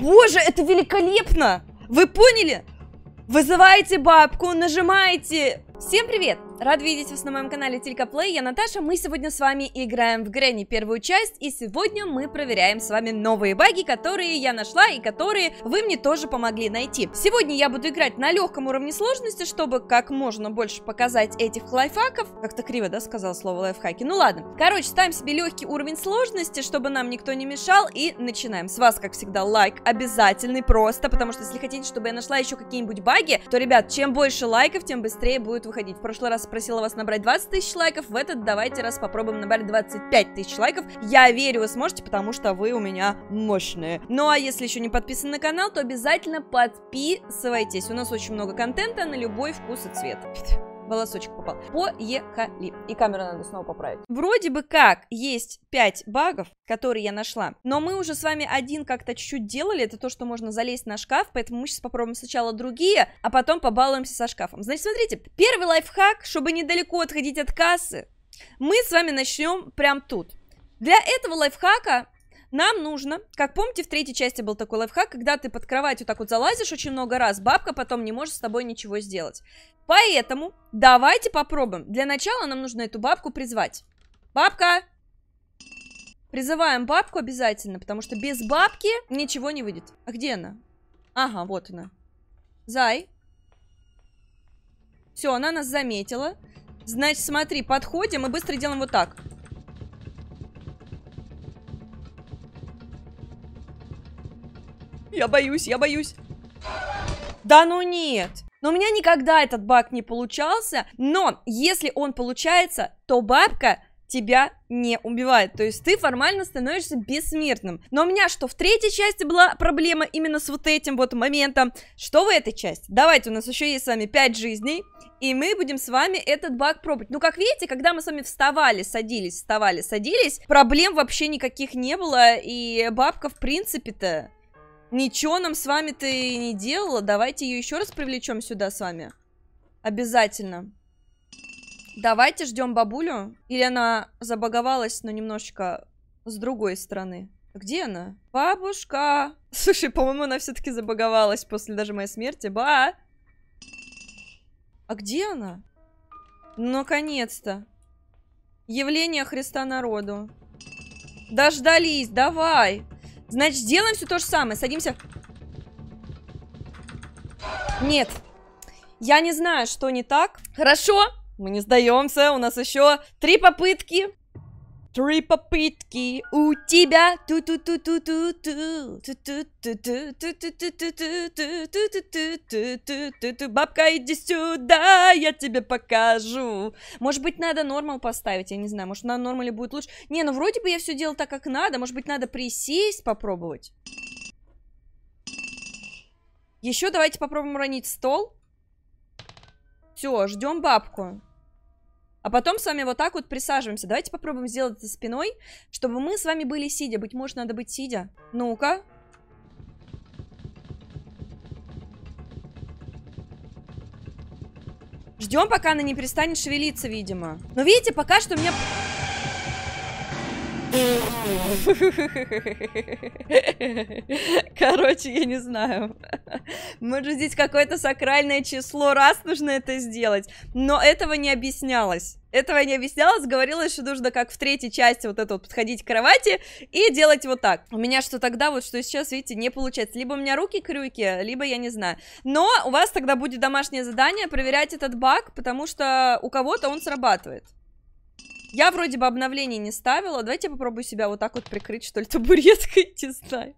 Боже, это великолепно! Вы поняли? Вызываете бабку, нажимаете... Всем привет! Рад видеть вас на моем канале Тилька Плей, я Наташа, мы сегодня с вами играем в Грэнни первую часть, и сегодня мы проверяем с вами новые баги, которые я нашла и которые вы мне тоже помогли найти. Сегодня я буду играть на легком уровне сложности, чтобы как можно больше показать этих лайфхаков. Как-то криво, да, сказал слово лайфхаки, ну ладно. Короче, ставим себе легкий уровень сложности, чтобы нам никто не мешал, и начинаем. С вас, как всегда, лайк обязательный просто, потому что если хотите, чтобы я нашла еще какие-нибудь баги, то, ребят, чем больше лайков, тем быстрее будет выходить. В прошлый раз просила вас набрать 20 тысяч лайков, в этот давайте раз попробуем набрать 25 тысяч лайков. Я верю, вы сможете, потому что вы у меня мощные. Ну а если еще не подписаны на канал, то обязательно подписывайтесь. У нас очень много контента на любой вкус и цвет волосочек попал. Поехали. И камеру надо снова поправить. Вроде бы как есть 5 багов, которые я нашла. Но мы уже с вами один как-то чуть-чуть делали. Это то, что можно залезть на шкаф. Поэтому мы сейчас попробуем сначала другие, а потом побалуемся со шкафом. Значит, смотрите. Первый лайфхак, чтобы недалеко отходить от кассы, мы с вами начнем прямо тут. Для этого лайфхака нам нужно, как помните, в третьей части был такой лайфхак, когда ты под кроватью так вот залазишь очень много раз, бабка потом не может с тобой ничего сделать. Поэтому давайте попробуем. Для начала нам нужно эту бабку призвать. Бабка! Призываем бабку обязательно, потому что без бабки ничего не выйдет. А где она? Ага, вот она. Зай. Все, она нас заметила. Значит, смотри, подходим и быстро делаем вот так. Я боюсь, я боюсь. Да ну нет. Но у меня никогда этот баг не получался, но если он получается, то бабка тебя не убивает. То есть ты формально становишься бессмертным. Но у меня что в третьей части была проблема именно с вот этим вот моментом, что в этой части. Давайте, у нас еще есть с вами 5 жизней, и мы будем с вами этот баг пробовать. Ну, как видите, когда мы с вами вставали, садились, вставали, садились, проблем вообще никаких не было, и бабка, в принципе-то Ничего нам с вами-то и не делала. Давайте ее еще раз привлечем сюда с вами. Обязательно. Давайте ждем бабулю. Или она забаговалась, но немножечко с другой стороны. Где она? Бабушка! Слушай, по-моему, она все-таки забаговалась после даже моей смерти. Ба! А где она? Наконец-то. Явление Христа народу. Дождались, давай! Значит, делаем все то же самое. Садимся. Нет. Я не знаю, что не так. Хорошо. Мы не сдаемся. У нас еще три попытки. Три попытки у тебя. ту ту ту ту ту ту ту ту ту ту ту ту ту ту ту ту ту Бабка, иди сюда, я тебе покажу. Может быть, надо нормал поставить, я не знаю. Может, на нормале будет лучше. Не, ну вроде бы я все делал так, как надо. Может быть, надо присесть попробовать. Еще давайте попробуем уронить стол. Все, ждем бабку. А потом с вами вот так вот присаживаемся. Давайте попробуем сделать это спиной, чтобы мы с вами были сидя. Быть может, надо быть сидя. Ну-ка. Ждем, пока она не перестанет шевелиться, видимо. Но видите, пока что у меня... Короче, я не знаю. Может, здесь какое-то сакральное число раз нужно это сделать. Но этого не объяснялось. Этого не объяснялось, говорилось, что нужно как в третьей части вот это вот подходить к кровати и делать вот так. У меня что тогда, вот что сейчас, видите, не получается. Либо у меня руки-крюки, либо я не знаю. Но у вас тогда будет домашнее задание проверять этот баг, потому что у кого-то он срабатывает. Я вроде бы обновлений не ставила. Давайте я попробую себя вот так вот прикрыть, что ли, табуреткой, не знаю.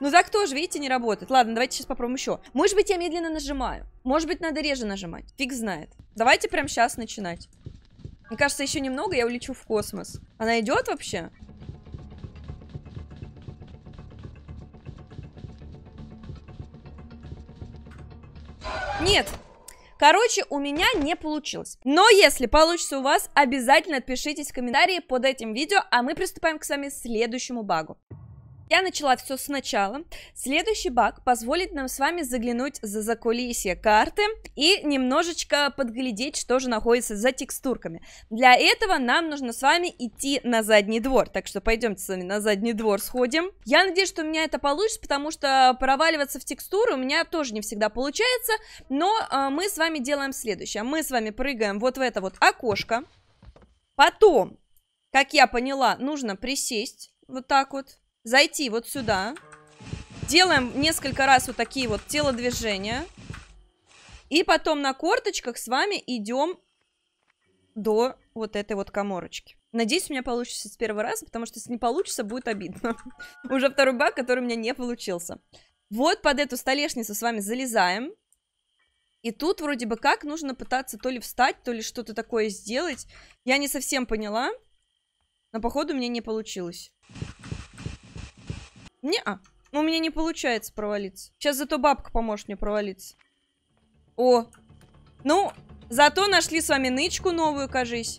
Ну так тоже, видите, не работает. Ладно, давайте сейчас попробуем еще. Может быть, я медленно нажимаю. Может быть, надо реже нажимать. Фиг знает. Давайте прямо сейчас начинать. Мне кажется, еще немного, я улечу в космос. Она идет вообще? Нет, Короче, у меня не получилось. Но если получится у вас, обязательно пишитесь в комментарии под этим видео, а мы приступаем к с вами следующему багу. Я начала все сначала. Следующий баг позволит нам с вами заглянуть за закулисье карты и немножечко подглядеть, что же находится за текстурками. Для этого нам нужно с вами идти на задний двор, так что пойдемте с вами на задний двор сходим. Я надеюсь, что у меня это получится, потому что проваливаться в текстуры у меня тоже не всегда получается, но э, мы с вами делаем следующее. Мы с вами прыгаем вот в это вот окошко, потом, как я поняла, нужно присесть вот так вот, зайти вот сюда. Делаем несколько раз вот такие вот телодвижения. И потом на корточках с вами идем до вот этой вот коморочки. Надеюсь, у меня получится с первого раза, потому что если не получится, будет обидно. Уже второй баг, который у меня не получился. Вот под эту столешницу с вами залезаем. И тут вроде бы как нужно пытаться то ли встать, то ли что-то такое сделать. Я не совсем поняла, но походу у меня не получилось. Не-а. Ну, у меня не получается провалиться. Сейчас зато бабка поможет мне провалиться. О. Ну, зато нашли с вами нычку новую, кажись.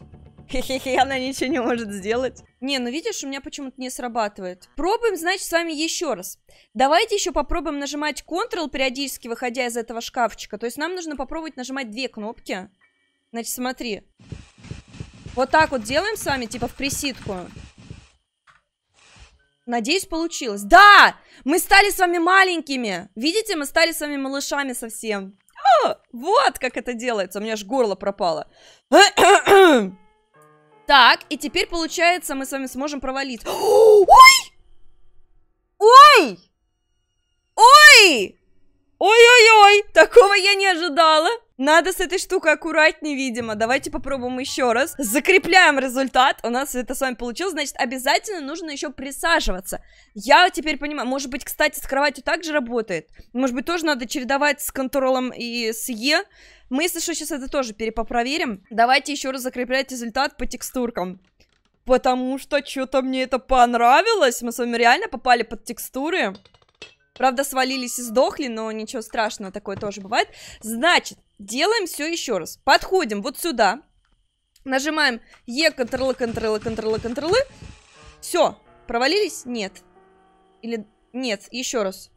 Хе-хе-хе, она ничего не может сделать. Не, ну видишь, у меня почему-то не срабатывает. Пробуем, значит, с вами еще раз. Давайте еще попробуем нажимать Ctrl, периодически выходя из этого шкафчика. То есть нам нужно попробовать нажимать две кнопки. Значит, смотри. Вот так вот делаем с вами, типа в присидку. Надеюсь, получилось. Да! Мы стали с вами маленькими. Видите, мы стали с вами малышами совсем. О, вот как это делается. У меня аж горло пропало. Так, и теперь, получается, мы с вами сможем провалить. Ой! Ой! Ой! Ой-ой-ой, такого я не ожидала. Надо с этой штукой аккуратнее, видимо. Давайте попробуем еще раз. Закрепляем результат. У нас это с вами получилось. Значит, обязательно нужно еще присаживаться. Я теперь понимаю. Может быть, кстати, с кроватью также работает. Может быть, тоже надо чередовать с контролом и с Е. Мы, если что, сейчас это тоже перепопроверим. Давайте еще раз закреплять результат по текстуркам. Потому что что-то мне это понравилось. Мы с вами реально попали под текстуры. Правда, свалились и сдохли, но ничего страшного, такое тоже бывает. Значит, делаем все еще раз. Подходим вот сюда. Нажимаем Е, контролы, контролы, контролы, контролы. Все. Провалились? Нет. Или... Нет, еще раз.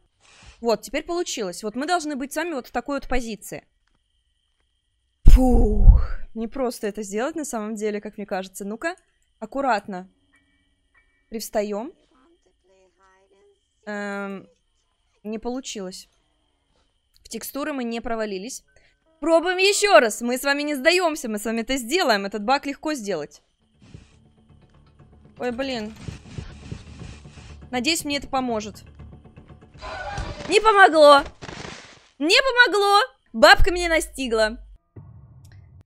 Вот, теперь получилось. Вот мы должны быть сами вот в такой вот позиции. Фух. Не просто это сделать на самом деле, как мне кажется. Ну-ка, аккуратно. Привстаем. Эм, не получилось. В текстуры мы не провалились. Пробуем еще раз. Мы с вами не сдаемся. Мы с вами это сделаем. Этот баг легко сделать. Ой, блин. Надеюсь, мне это поможет. Не помогло. Не помогло. Бабка меня настигла.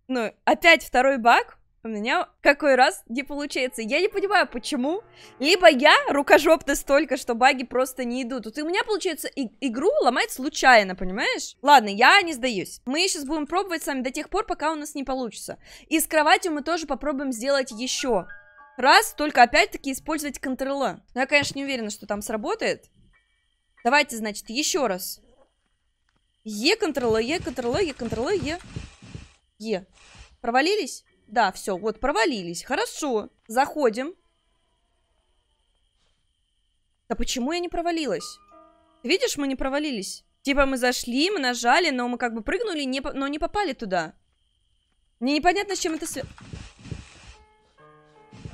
Ну, опять второй баг. У меня какой раз не получается. Я не понимаю, почему. Либо я рукожоп настолько, что баги просто не идут. Вот у меня, получается, и игру ломать случайно, понимаешь? Ладно, я не сдаюсь. Мы сейчас будем пробовать с вами до тех пор, пока у нас не получится. И с кроватью мы тоже попробуем сделать еще раз, только опять-таки использовать контрола. я, конечно, не уверена, что там сработает. Давайте, значит, еще раз. Е, контрола, Е, контрола, Е, контрола, Е. Е. Провалились? Да, все, вот провалились. Хорошо. Заходим. Да почему я не провалилась? Ты видишь, мы не провалились. Типа мы зашли, мы нажали, но мы как бы прыгнули, не, но не попали туда. Мне непонятно, с чем это связано.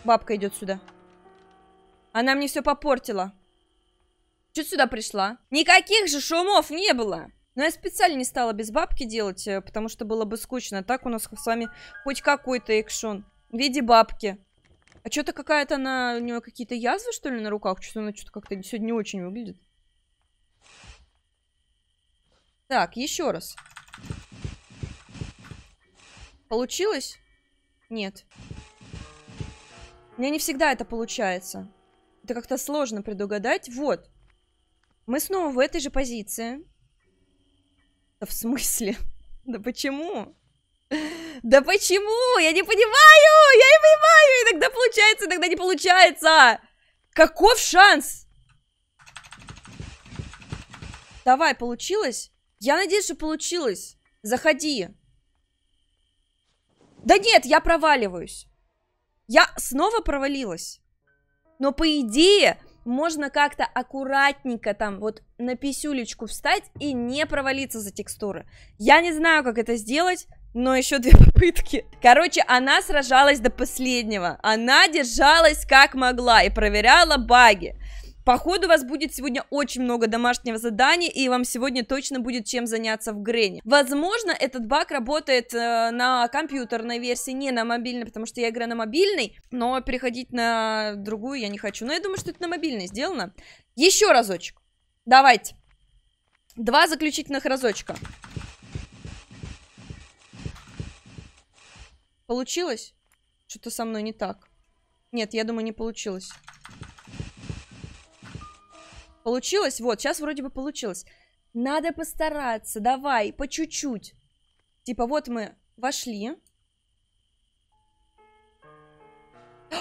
Бабка идет сюда. Она мне все попортила. Чуть сюда пришла. Никаких же шумов не было. Но я специально не стала без бабки делать, э, потому что было бы скучно. Так у нас с вами хоть какой-то экшон в виде бабки. А что-то какая-то она... У нее какие-то язвы, что ли, на руках? Что-то она что-то как-то сегодня не очень выглядит. Так, еще раз. Получилось? Нет. У меня не всегда это получается. Это как-то сложно предугадать. Вот. Мы снова в этой же позиции. Да в смысле? Да почему? Да почему? Я не понимаю! Я не понимаю! Иногда получается, иногда не получается! Каков шанс? Давай, получилось? Я надеюсь, что получилось. Заходи. Да нет, я проваливаюсь. Я снова провалилась. Но по идее, можно как-то аккуратненько там вот на писюлечку встать и не провалиться за текстуры. Я не знаю, как это сделать, но еще две попытки. Короче, она сражалась до последнего. Она держалась как могла и проверяла баги. Походу, у вас будет сегодня очень много домашнего задания, и вам сегодня точно будет чем заняться в Грэне. Возможно, этот баг работает э, на компьютерной версии, не на мобильной, потому что я играю на мобильной, но переходить на другую я не хочу. Но я думаю, что это на мобильной сделано. Еще разочек. Давайте. Два заключительных разочка. Получилось? Что-то со мной не так. Нет, я думаю, не получилось. Получилось? Вот, сейчас вроде бы получилось. Надо постараться, давай, по чуть-чуть. Типа, вот мы вошли. А!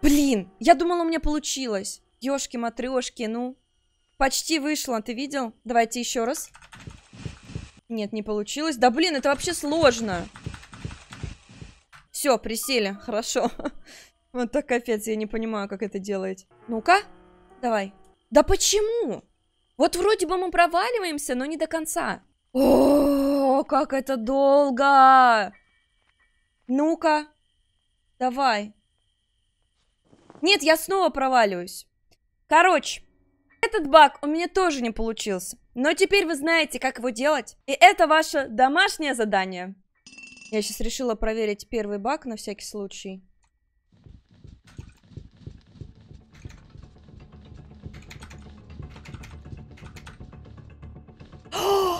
Блин, я думала, у меня получилось. Ёшки, матрешки, ну. Почти вышло, ты видел? Давайте еще раз. Нет, не получилось. Да блин, это вообще сложно. Все, присели, хорошо. Вот так капец, я не понимаю, как это делать. Ну-ка, давай. Да почему? Вот вроде бы мы проваливаемся, но не до конца. О, как это долго! Ну-ка, давай. Нет, я снова проваливаюсь. Короче, этот баг у меня тоже не получился. Но теперь вы знаете, как его делать. И это ваше домашнее задание. Я сейчас решила проверить первый баг на всякий случай.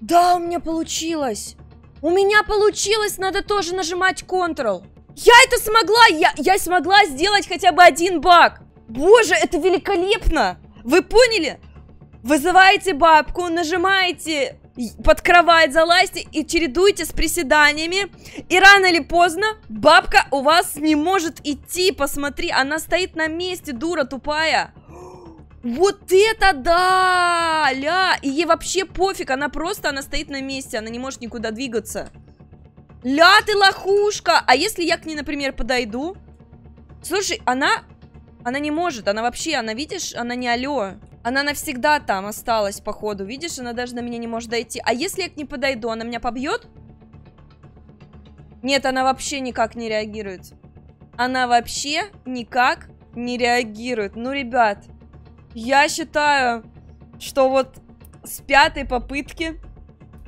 Да, у меня получилось. У меня получилось, надо тоже нажимать Ctrl. Я это смогла, я, я смогла сделать хотя бы один баг. Боже, это великолепно. Вы поняли? Вызываете бабку, нажимаете под кровать залазьте и чередуйте с приседаниями. И рано или поздно бабка у вас не может идти, посмотри, она стоит на месте, дура тупая. Вот это да! Ля! И ей вообще пофиг, она просто, она стоит на месте, она не может никуда двигаться. Ля, ты лохушка! А если я к ней, например, подойду? Слушай, она... Она не может, она вообще, она, видишь, она не алё. Она навсегда там осталась, походу, видишь? Она даже на меня не может дойти. А если я к ней подойду, она меня побьет? Нет, она вообще никак не реагирует. Она вообще никак не реагирует. Ну, ребят, я считаю, что вот с пятой попытки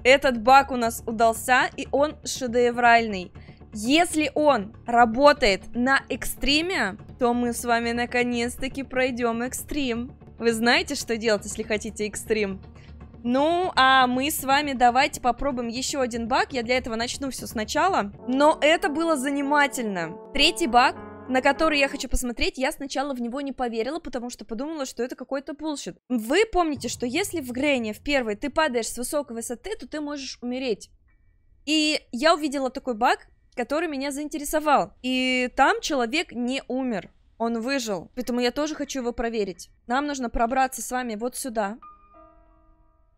этот баг у нас удался, и он шедевральный. Если он работает на экстриме, то мы с вами наконец-таки пройдем экстрим. Вы знаете, что делать, если хотите экстрим? Ну, а мы с вами давайте попробуем еще один баг. Я для этого начну все сначала. Но это было занимательно. Третий баг на который я хочу посмотреть, я сначала в него не поверила, потому что подумала, что это какой-то булщит. Вы помните, что если в Грене в первой ты падаешь с высокой высоты, то ты можешь умереть. И я увидела такой баг, который меня заинтересовал. И там человек не умер, он выжил. Поэтому я тоже хочу его проверить. Нам нужно пробраться с вами вот сюда.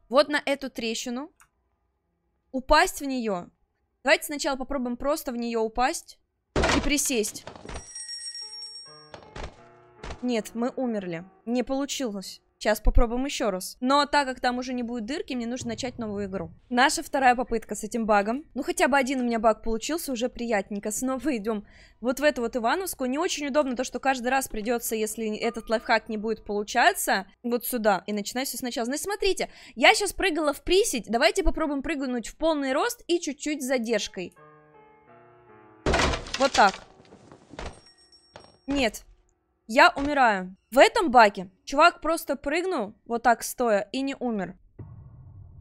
Вот на эту трещину. Упасть в нее. Давайте сначала попробуем просто в нее упасть и присесть. Нет, мы умерли. Не получилось. Сейчас попробуем еще раз. Но так как там уже не будет дырки, мне нужно начать новую игру. Наша вторая попытка с этим багом. Ну, хотя бы один у меня баг получился, уже приятненько. Снова идем вот в эту вот Ивановскую. Не очень удобно то, что каждый раз придется, если этот лайфхак не будет получаться, вот сюда. И начинать все сначала. Значит, ну, смотрите, я сейчас прыгала в приседь. Давайте попробуем прыгнуть в полный рост и чуть-чуть с задержкой. Вот так. Нет, я умираю. В этом баке чувак просто прыгнул вот так стоя и не умер.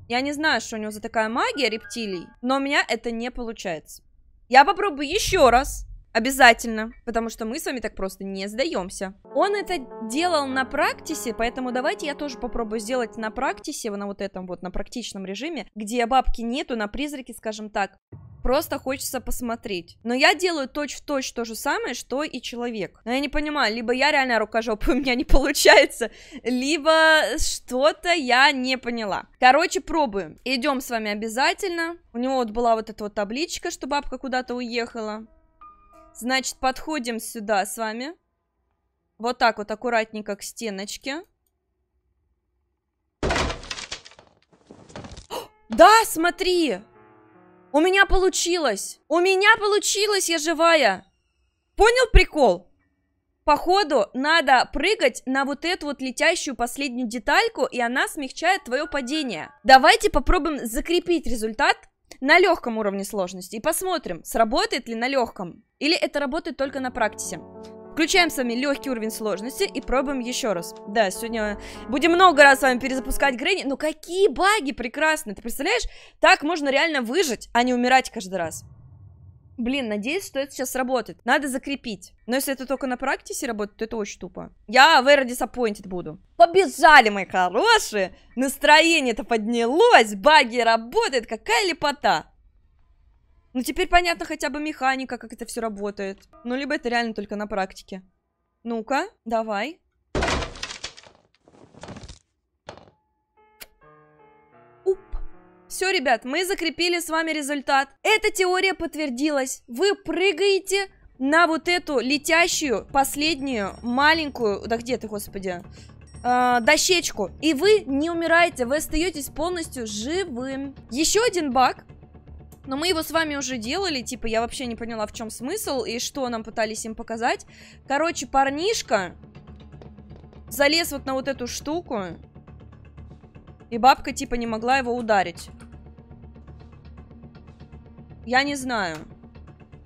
Я не знаю, что у него за такая магия рептилий, но у меня это не получается. Я попробую еще раз. Обязательно, потому что мы с вами так просто не сдаемся. Он это делал на практисе, поэтому давайте я тоже попробую сделать на практисе, на вот этом вот, на практичном режиме, где бабки нету, на призраке, скажем так. Просто хочется посмотреть. Но я делаю точь-в-точь -точь то же самое, что и человек. Но я не понимаю, либо я реально рукожоп, у меня не получается, либо что-то я не поняла. Короче, пробуем. Идем с вами обязательно. У него вот была вот эта вот табличка, что бабка куда-то уехала. Значит, подходим сюда с вами. Вот так вот аккуратненько к стеночке. Да, смотри! У меня получилось! У меня получилось, я живая! Понял прикол? Походу, надо прыгать на вот эту вот летящую последнюю детальку, и она смягчает твое падение. Давайте попробуем закрепить результат на легком уровне сложности и посмотрим, сработает ли на легком или это работает только на практике. Включаем с вами легкий уровень сложности и пробуем еще раз. Да, сегодня будем много раз с вами перезапускать Грэнни. Но какие баги прекрасные, ты представляешь? Так можно реально выжить, а не умирать каждый раз. Блин, надеюсь, что это сейчас работает. Надо закрепить. Но если это только на практике работает, то это очень тупо. Я very disappointed буду. Побежали, мои хорошие. Настроение-то поднялось. Баги работают, Какая лепота. Ну, теперь понятно хотя бы механика, как это все работает. Ну, либо это реально только на практике. Ну-ка, давай. Все, ребят, мы закрепили с вами результат. Эта теория подтвердилась. Вы прыгаете на вот эту летящую, последнюю, маленькую... Да где ты, господи? А, дощечку. И вы не умираете, вы остаетесь полностью живым. Еще один баг. Но мы его с вами уже делали, типа я вообще не поняла в чем смысл и что нам пытались им показать. Короче, парнишка залез вот на вот эту штуку. И бабка типа не могла его ударить. Я не знаю.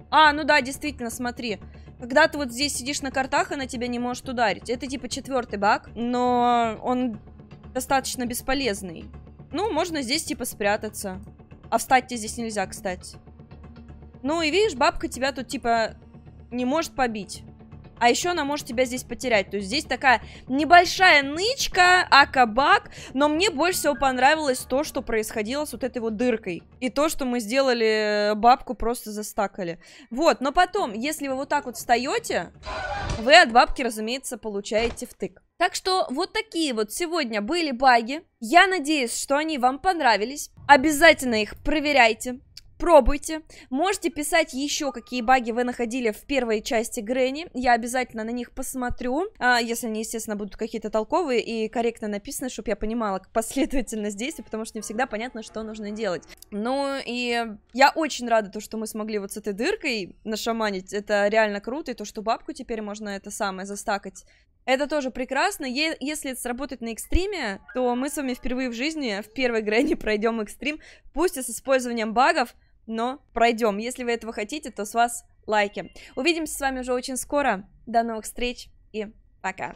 А, ну да, действительно, смотри. Когда ты вот здесь сидишь на картах, она тебя не может ударить. Это типа четвертый баг, но он достаточно бесполезный. Ну, можно здесь типа спрятаться. А встать тебе здесь нельзя, кстати. Ну и видишь, бабка тебя тут типа не может побить. А еще она может тебя здесь потерять. То есть здесь такая небольшая нычка, а кабак. Но мне больше всего понравилось то, что происходило с вот этой вот дыркой. И то, что мы сделали э, бабку, просто застакали. Вот, но потом, если вы вот так вот встаете, вы от бабки, разумеется, получаете втык. Так что вот такие вот сегодня были баги. Я надеюсь, что они вам понравились. Обязательно их проверяйте. Пробуйте. Можете писать еще, какие баги вы находили в первой части Грэнни. Я обязательно на них посмотрю, а, если они, естественно, будут какие-то толковые и корректно написаны, чтобы я понимала последовательность действий, потому что не всегда понятно, что нужно делать. Ну и я очень рада, то, что мы смогли вот с этой дыркой нашаманить. Это реально круто, и то, что бабку теперь можно это самое застакать. Это тоже прекрасно. Е если это сработает на экстриме, то мы с вами впервые в жизни в первой грани пройдем экстрим, пусть и с использованием багов, но пройдем. Если вы этого хотите, то с вас лайки. Увидимся с вами уже очень скоро. До новых встреч и пока.